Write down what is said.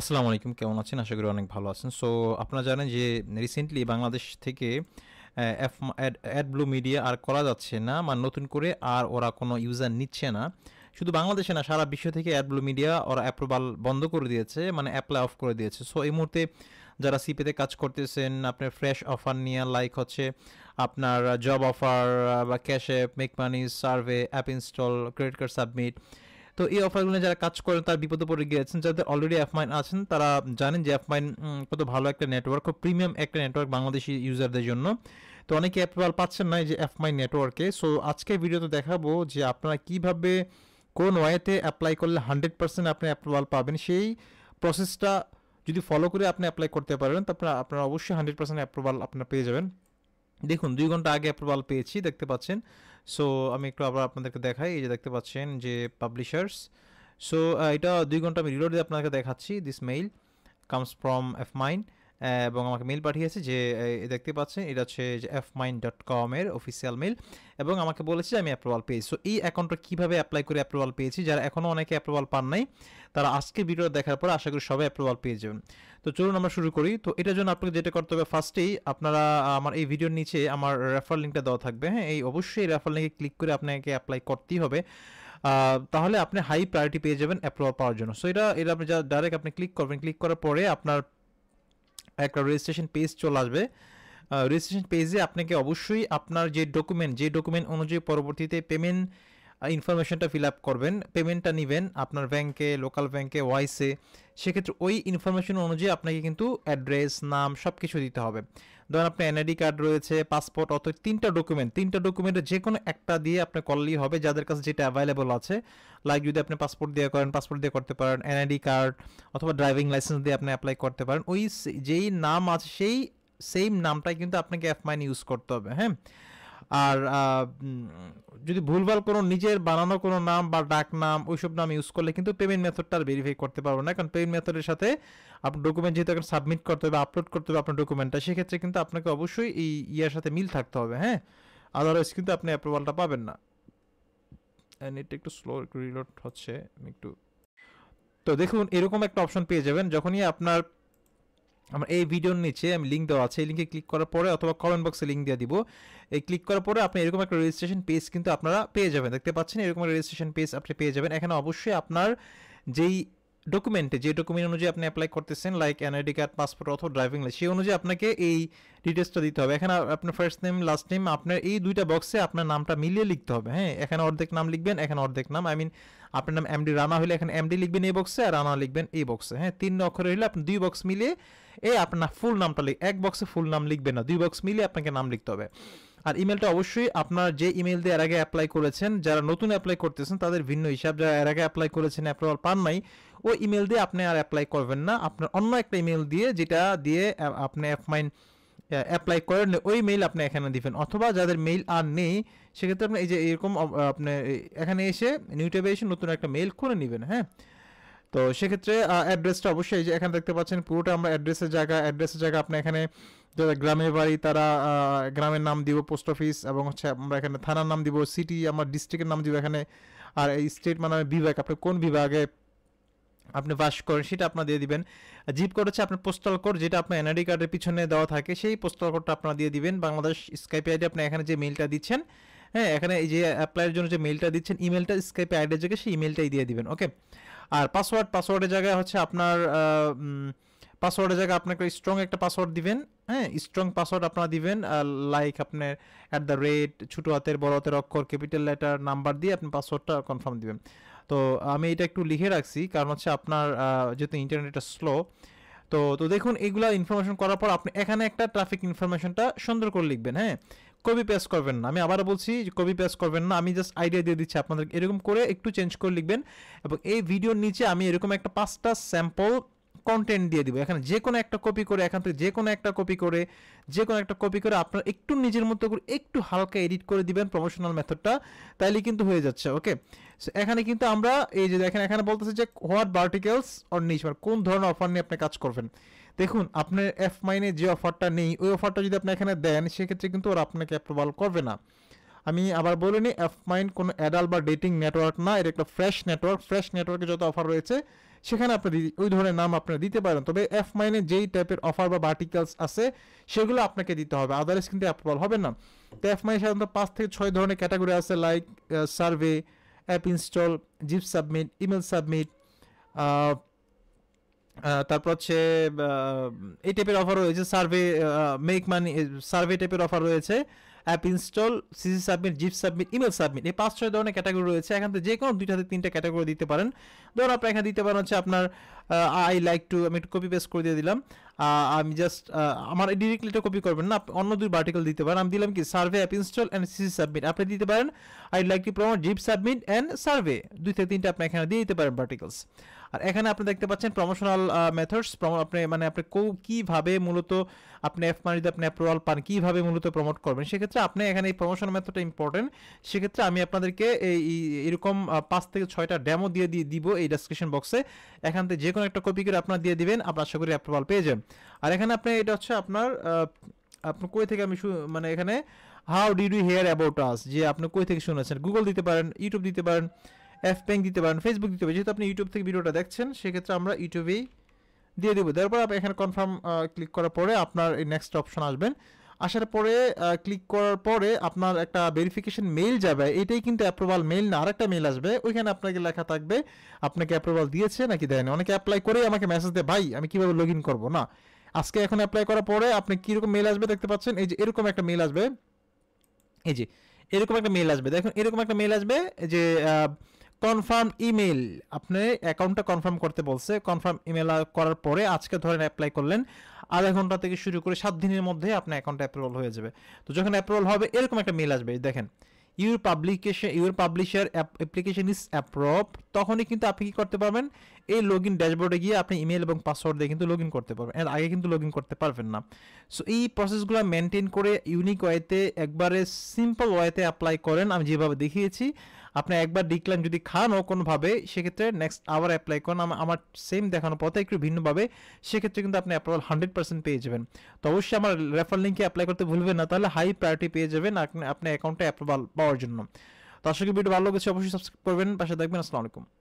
আসসালামু আলাইকুম কেমন আছেন আশা করি অনেক ভালো আছেন সো আপনারা জানেন যে রিসেন্টলি বাংলাদেশ থেকে এফ অ্যাড ব্লু মিডিয়া আর করা যাচ্ছে না মানে নতুন করে আর ওরা কোনো ইউজার নিচ্ছে না শুধু বাংলাদেশে না সারা বিশ্ব থেকে অ্যাড ব্লু মিডিয়া ওরা অ্যাপ্রুভাল বন্ধ করে দিয়েছে মানে অ্যাপ্লাই অফ করে দিয়েছে সো এই মুহূর্তে যারা সিপিতে কাজ করতেছেন আপনার ফ্রেশ অফার নিয়ে লাইক হচ্ছে আপনার জব অফার বা app make money survey app install credit card submit তো এই অফারগুলো যারা কাজ করেন তার বিপদে পড়ে গিয়েছেন যাদের অলরেডি অ্যাপ মাইন আছেন তারা জানেন যে অ্যাপ মাইন কত ভালো একটা নেটওয়ার্ক খুব প্রিমিয়াম একটা নেটওয়ার্ক বাংলাদেশি ইউজারদের জন্য তো অনেকে অ্যাপ্রুভাল পাচ্ছেন না যে অ্যাপ মাইন নেটওয়ার্কে সো আজকে ভিডিওতে দেখাবো যে আপনারা কিভাবে কোন ওয়েতে অ্যাপ্লাই করলে হান্ড্রেড পার্সেন্ট আপনি অ্যাপ্রুভাল পাবেন সেই প্রসেসটা যদি ফলো করে আপনি অ্যাপ্লাই করতে পারেন তারপরে আপনারা অবশ্যই হান্ড্রেড পার্সেন্ট অ্যাপ্রুভাল আপনারা পেয়ে যাবেন দেখুন দুই ঘন্টা আগে অ্যাপ্রুভাল পেয়েছি দেখতে পাচ্ছেন সো আমি একটু আবার আপনাদেরকে দেখাই এই যে দেখতে পাচ্ছেন যে পাবলিশার্স সো এটা দুই ঘন্টা আমি রিলোড দিয়ে আপনাকে দেখাচ্ছি this mail comes from F mind এবং আমাকে মেল পাঠিয়েছে যে দেখতে পাচ্ছেন এটা হচ্ছে যে এফ মাইন ডট কমের অফিসিয়াল মেল এবং আমাকে বলেছে যে আমি অ্যাপ্রুভাল পেয়েছি সো এই অ্যাকাউন্টটা কীভাবে অ্যাপ্লাই করে অ্যাপ্রুভাল পেয়েছি যারা এখনও অনেকে অ্যাপ্রুভাল পান নাই তারা আজকে ভিডিও দেখার পর আশা করি সবাই অ্যাপ্রুভাল পেয়ে যাবেন তো চলুন আমরা শুরু করি তো এটার জন্য আপনাকে যেটা করতে হবে ফার্স্টেই আপনারা আমার এই ভিডিওর নিচে আমার রেফার লিঙ্কটা দেওয়া থাকবে হ্যাঁ এই অবশ্যই রেফার লিঙ্কে ক্লিক করে আপনাকে অ্যাপ্লাই করতেই হবে তাহলে আপনি হাই প্রায়োরিটি পেয়ে যাবেন অ্যাপ্রুভাল পাওয়ার জন্য সো এটা এটা আপনি যা ডাইরেক্ট আপনি ক্লিক করবেন ক্লিক করার পরে আপনার একটা রেজিস্ট্রেশন পেজ চলে আসবে রেজিস্ট্রেশন পেজে আপনাকে অবশ্যই আপনার যে ডকুমেন্ট যে ডকুমেন্ট অনুযায়ী পরবর্তীতে পেমেন্ট ইনফরমেশনটা ফিল আপ করবেন পেমেন্টটা নেবেন আপনার ব্যাংকে লোকাল ব্যাংকে ওয়াইসে সেক্ষেত্রে ওই ইনফরমেশন অনুযায়ী আপনাকে কিন্তু অ্যাড্রেস নাম সব কিছু দিতে হবে ধরেন আপনার এনআইডি কার্ড রয়েছে পাসপোর্ট অত তিনটা ডকুমেন্ট তিনটা ডকুমেন্টের যে কোনো একটা দিয়ে আপনার করলেই হবে যাদের কাছে যেটা অ্যাভেলেবল আছে লাইক যদি আপনি পাসপোর্ট দিয়ে করেন পাসপোর্ট দিয়ে করতে পারেন এনআইডি কার্ড অথবা ড্রাইভিং লাইসেন্স দিয়ে আপনি অ্যাপ্লাই করতে পারেন ওই যেই নাম আছে সেই সেম নামটাই কিন্তু আপনাকে অ্যাপ মাইন ইউজ করতে হবে হ্যাঁ আর যদি ভুলভাল কোনো নিজের বানানো কোনো নাম বা ডাক নাম ওইসব নাম ইউজ করলে কিন্তু পেমেন্ট মেথডটা আর ভেরিফাই করতে পারবো না কারণ পেমেন্ট মেথডের সাথে আপনার ডকুমেন্ট যেহেতু এখন সাবমিট করতে হবে আপলোড করতে হবে আপনার ডকুমেন্টটা সেক্ষেত্রে কিন্তু আপনাকে অবশ্যই এই ইয়ার সাথে মিল থাকতে হবে হ্যাঁ আদারওয়াইজ কিন্তু আপনি অ্যাপ্রুভালটা পাবেন না নেটটা একটু স্লো রিলোড হচ্ছে একটু তো দেখুন এরকম একটা অপশন পেয়ে যাবেন যখনই আপনার আমার এই ভিডিওর নিচে আমি লিঙ্ক দেওয়া আছে এই লিঙ্কে ক্লিক করার পরে অথবা কমেন্ট বক্সে লিঙ্ক দিয়ে দিব এই ক্লিক করার পরে আপনি এরকম একটা রেজিস্ট্রেশন পেজ কিন্তু আপনারা পেয়ে যাবেন দেখতে পাচ্ছেন এরকম রেজিস্ট্রেশন পেজ আপনি পেয়ে যাবেন এখানে অবশ্যই আপনার যেই ডকুমেন্টে যে ডকুমেন্ট অনুযায়ী আপনি অ্যাপ্লাই করতেছেন লাইক এনআইডি কার্ড পাসপোর্ট অথবা ড্রাইভিং লাইসেন্স সেই অনুযায়ী আপনাকে এই ডিটেলসটা দিতে হবে এখানে আপনার ফার্স্ট নেম লাস্ট নেম আপনার এই দুইটা বক্সে আপনার নামটা মিলিয়ে লিখতে হবে হ্যাঁ এখানে অর্ধেক নাম লিখবেন এখানে অর্ধেক নাম আই মিন আপনার নাম এমডি রানা হলে এখানে এমডি লিখবেন এই বক্সে আর রানা লিখবেন এই বক্সে হ্যাঁ তিন অক্ষর হলে আপনি দুই বক্স মিলিয়ে এই আপনার ফুল নামটা লিখ এক বক্সে ফুল নাম লিখবেন না দুই বক্স মিলিয়ে আপনাকে নাম লিখতে হবে আর ইমেলটা অবশ্যই আপনার যে ইমেল দিয়ে এর আগে অ্যাপ্লাই করেছেন যারা নতুন অ্যাপ্লাই করতেছেন তাদের ভিন্ন হিসাব যারা এর আগে অ্যাপ্লাই করেছেন অ্যাপ্রুভাল পান নাই ওই ইমেল দিয়ে আপনি আর অ্যাপ্লাই করবেন না আপনার অন্য একটা ইমেল দিয়ে যেটা দিয়ে আপনি অ্যাপমাইন অ্যাপ্লাই করেন ওই মেইল আপনি এখানে দিবেন অথবা যাদের মেইল আর নেই সেক্ষেত্রে আপনি এই যে এরকম আপনি এখানে এসে নিউ এসে নতুন একটা মেইল খুলে নেবেন হ্যাঁ তো সেক্ষেত্রে অ্যাড্রেসটা অবশ্যই যে এখানে দেখতে পাচ্ছেন পুরোটা আমরা অ্যাড্রেসের জায়গা অ্যাড্রেসের জায়গা আপনি এখানে যারা গ্রামের বাড়ি তারা গ্রামের নাম দিব পোস্ট অফিস এবং হচ্ছে আমরা এখানে থানার নাম দিব সিটি আমরা ডিস্ট্রিক্টের নাম দিব এখানে আর এই স্টেট মানে বিভাগ আপনি কোন বিভাগে আপনি বাস করেন সেটা আপনার দিয়ে দিবেন জিপ কোড হচ্ছে আপনার পোস্টাল কোড যেটা আপনার এনআরডি কার্ডের পিছনে দেওয়া থাকে সেই পোস্টাল কোডটা আপনারা দিয়ে দিবেন বাংলাদেশ স্কাইপে আইডি আপনি এখানে যে মেলটা দিচ্ছেন হ্যাঁ এখানে এই যে অ্যাপ্লাইয়ের জন্য যে মেলটা দিচ্ছেন ইমেলটা স্কাইপে আইডি জায়গায় সেই ইমেলটাই দিয়ে দিবেন ওকে আর পাসওয়ার্ড পাসওয়ার্ডের জায়গায় হচ্ছে আপনার পাসওয়ার্ডের জায়গায় আপনাকে স্ট্রং একটা পাসওয়ার্ড দিবেন হ্যাঁ স্ট্রং পাসওয়ার্ড আপনারা দিবেন লাইক আপনার অ্যাট দ্য রেট ছোটো হাতের বড় হাতের অক্ষর ক্যাপিটাল লেটার নাম্বার দিয়ে আপনি পাসওয়ার্ডটা কনফার্ম দিবেন তো আমি এটা একটু লিখে রাখছি কারণ হচ্ছে আপনার যেহেতু ইন্টারনেটটা স্লো তো তো দেখুন এগুলা ইনফরমেশন করার পর আপনি এখানে একটা ট্রাফিক ইনফরমেশনটা সুন্দর করে লিখবেন হ্যাঁ কপি পেস করবেন না আমি আবার বলছি কপি পেস করবেন না আমি জাস্ট আইডিয়া দিয়ে দিচ্ছি আপনাদের এরকম করে একটু চেঞ্জ করে লিখবেন এবং এই ভিডিওর নিচে আমি এরকম একটা পাঁচটা স্যাম্পল কন্টেন্ট দিয়ে দিব এখানে যে কোনো একটা কপি করে এখান থেকে যে কোনো একটা কপি করে যে কোনো একটা কপি করে আপনার একটু নিজের মতো করে একটু হালকা এডিট করে দিবেন প্রমোশনাল মেথডটা তাইলে কিন্তু হয়ে যাচ্ছে ওকে সো এখানে কিন্তু আমরা এই যে দেখেন এখানে বলতেছে যে হোয়াট ভার্টিক্যালস অর নিচ কোন ধরনের অফার নিয়ে আপনি কাজ করবেন দেখুন আপনার এফ মাইনে যে অফারটা নেই ওই অফারটা যদি আপনি এখানে দেন সেক্ষেত্রে কিন্তু ওরা আপনাকে অ্যাপ্রুভাল করবে না আমি আবার বলে নিই এফ মাইন কোনো অ্যাডাল্ট বা ডেটিং নেটওয়ার্ক না এটা একটা ফ্রেশ নেটওয়ার্ক ফ্রেশ নেটওয়ার্কে যত অফার রয়েছে সেখানে আপনি ওই ধরনের নাম আপনারা দিতে পারেন তবে এফ মাইনে যেই টাইপের অফার বা আর্টিকেলস আছে সেগুলো আপনাকে দিতে হবে আদারস কিন্তু অ্যাপ্রুভাল হবে না তো এফ মাইনে সাধারণত পাঁচ থেকে ছয় ধরনের ক্যাটাগরি আছে like survey app install zip submit email submit তারপর হচ্ছে এই টাইপের অফার রয়েছে সার্ভে মেক মানি সার্ভে টাইপের অফার রয়েছে app install CC submit zip submit email submit এই পাঁচ ছয় ধরনের ক্যাটাগরি রয়েছে এখান থেকে যে কোনো দুইটাতে তিনটা ক্যাটাগরি দিতে পারেন ধরুন আপনি এখানে দিতে পারেন হচ্ছে আপনার আই লাইক টু আমি একটু কপি পেস্ট করে দিয়ে দিলাম আমি জাস্ট আমার ডিরেক্টলি এটা কপি করবেন না অন্য দুই আর্টিকেল দিতে পারেন আমি দিলাম কি survey app install and CC submit আপনি দিতে পারেন I like to promote zip submit and survey দুই থেকে তিনটা আপনি এখানে দিয়ে দিতে পারেন আর্টিকেলস আর এখানে আপনি দেখতে পাচ্ছেন প্রমোশনাল মেথডস আপনি মানে আপনি কেউ কীভাবে মূলত আপনি অ্যাপ মানে যদি আপনি অ্যাপ্রুভাল পান কীভাবে মূলত প্রমোট করবেন সেক্ষেত্রে আপনি এখানে এই প্রমোশনাল মেথডটা ইম্পর্টেন্ট সেক্ষেত্রে আমি আপনাদেরকে এই এরকম পাঁচ থেকে ছয়টা ডেমো দিয়ে দিয়ে দিব এই ডেসক্রিপশন বক্সে এখান থেকে যে কোনো একটা কপি করে আপনার দিয়ে দিবেন আপনার আশা করি অ্যাপ্রুভাল পেয়ে যান আর এখানে আপনি এটা হচ্ছে আপনার আপনার কই থেকে আমি মানে এখানে how did you hear about us যে আপনি কই থেকে শুনেছেন গুগল দিতে পারেন ইউটিউব দিতে পারেন অ্যাপ ব্যাঙ্ক দিতে পারেন ফেসবুক দিতে পারেন যেহেতু আপনি ইউটিউব থেকে ভিডিওটা দেখছেন সেক্ষেত্রে আমরা ইউটিউবেই দিয়ে দেবো তারপর আপনি এখানে কনফার্ম ক্লিক করার পরে আপনার এই নেক্সট অপশন আসবেন আসার পরে ক্লিক করার পরে আপনার একটা ভেরিফিকেশন মেইল যাবে এটাই কিন্তু অ্যাপ্রুভাল মেইল না আর একটা মেইল আসবে ওইখানে আপনাকে লেখা থাকবে আপনাকে অ্যাপ্রুভাল দিয়েছে নাকি দেয়নি অনেকে অ্যাপ্লাই করেই আমাকে মেসেজ দেয় ভাই আমি কীভাবে লগ ইন করবো না আজকে এখন অ্যাপ্লাই করার পরে আপনি কীরকম মেল আসবে দেখতে পাচ্ছেন এই যে এরকম একটা মেল আসবে এই যে এরকম একটা মেল আসবে দেখুন এরকম একটা মেল আসবে যে কনফার্ম ইমেল আপনি অ্যাকাউন্টটা কনফার্ম করতে বলছে কনফার্ম ইমেল করার পরে আজকে ধরেন অ্যাপ্লাই করলেন আধা ঘন্টা থেকে শুরু করে সাত দিনের মধ্যে আপনার অ্যাকাউন্ট অ্যাপ্রুভাল হয়ে যাবে তো যখন অ্যাপ্রুভাল হবে এরকম একটা মেল আসবে দেখেন your publication your publisher application is approve তখনই কিন্তু আপনি কী করতে পারবেন এই লগ ইন ড্যাশবোর্ডে গিয়ে আপনি ইমেল এবং পাসওয়ার্ড দিয়ে কিন্তু লগ ইন করতে পারবেন এর আগে কিন্তু লগ ইন করতে পারবেন না সো এই প্রসেসগুলো মেনটেন করে ইউনিক ওয়েতে একবারে সিম্পল ওয়েতে অ্যাপ্লাই করেন আমি যেভাবে দেখিয়েছি আপনি একবার ডিক্লাইন যদি খানও কোনোভাবে সেক্ষেত্রে নেক্সট আবার অ্যাপ্লাই করেন আমার সেম দেখানোর পথে একটু ভিন্নভাবে সেক্ষেত্রে কিন্তু আপনি অ্যাপ্রুভাল হান্ড্রেড পার্সেন্ট পেয়ে যাবেন তো অবশ্যই আমার রেফার লিঙ্কে অ্যাপ্লাই করতে ভুলবেন না তাহলে হাই প্রায়োরিটি পেয়ে যাবেন আপনি অ্যাকাউন্টে অ্যাপ্রুভাল পাওয়ার জন্য তো আশা করি ভিডিও ভালো লেগেছে অবশ্যই সাবস্ক্রাইব করবেন পাশে দেখবেন আসসালামু আলাইকুম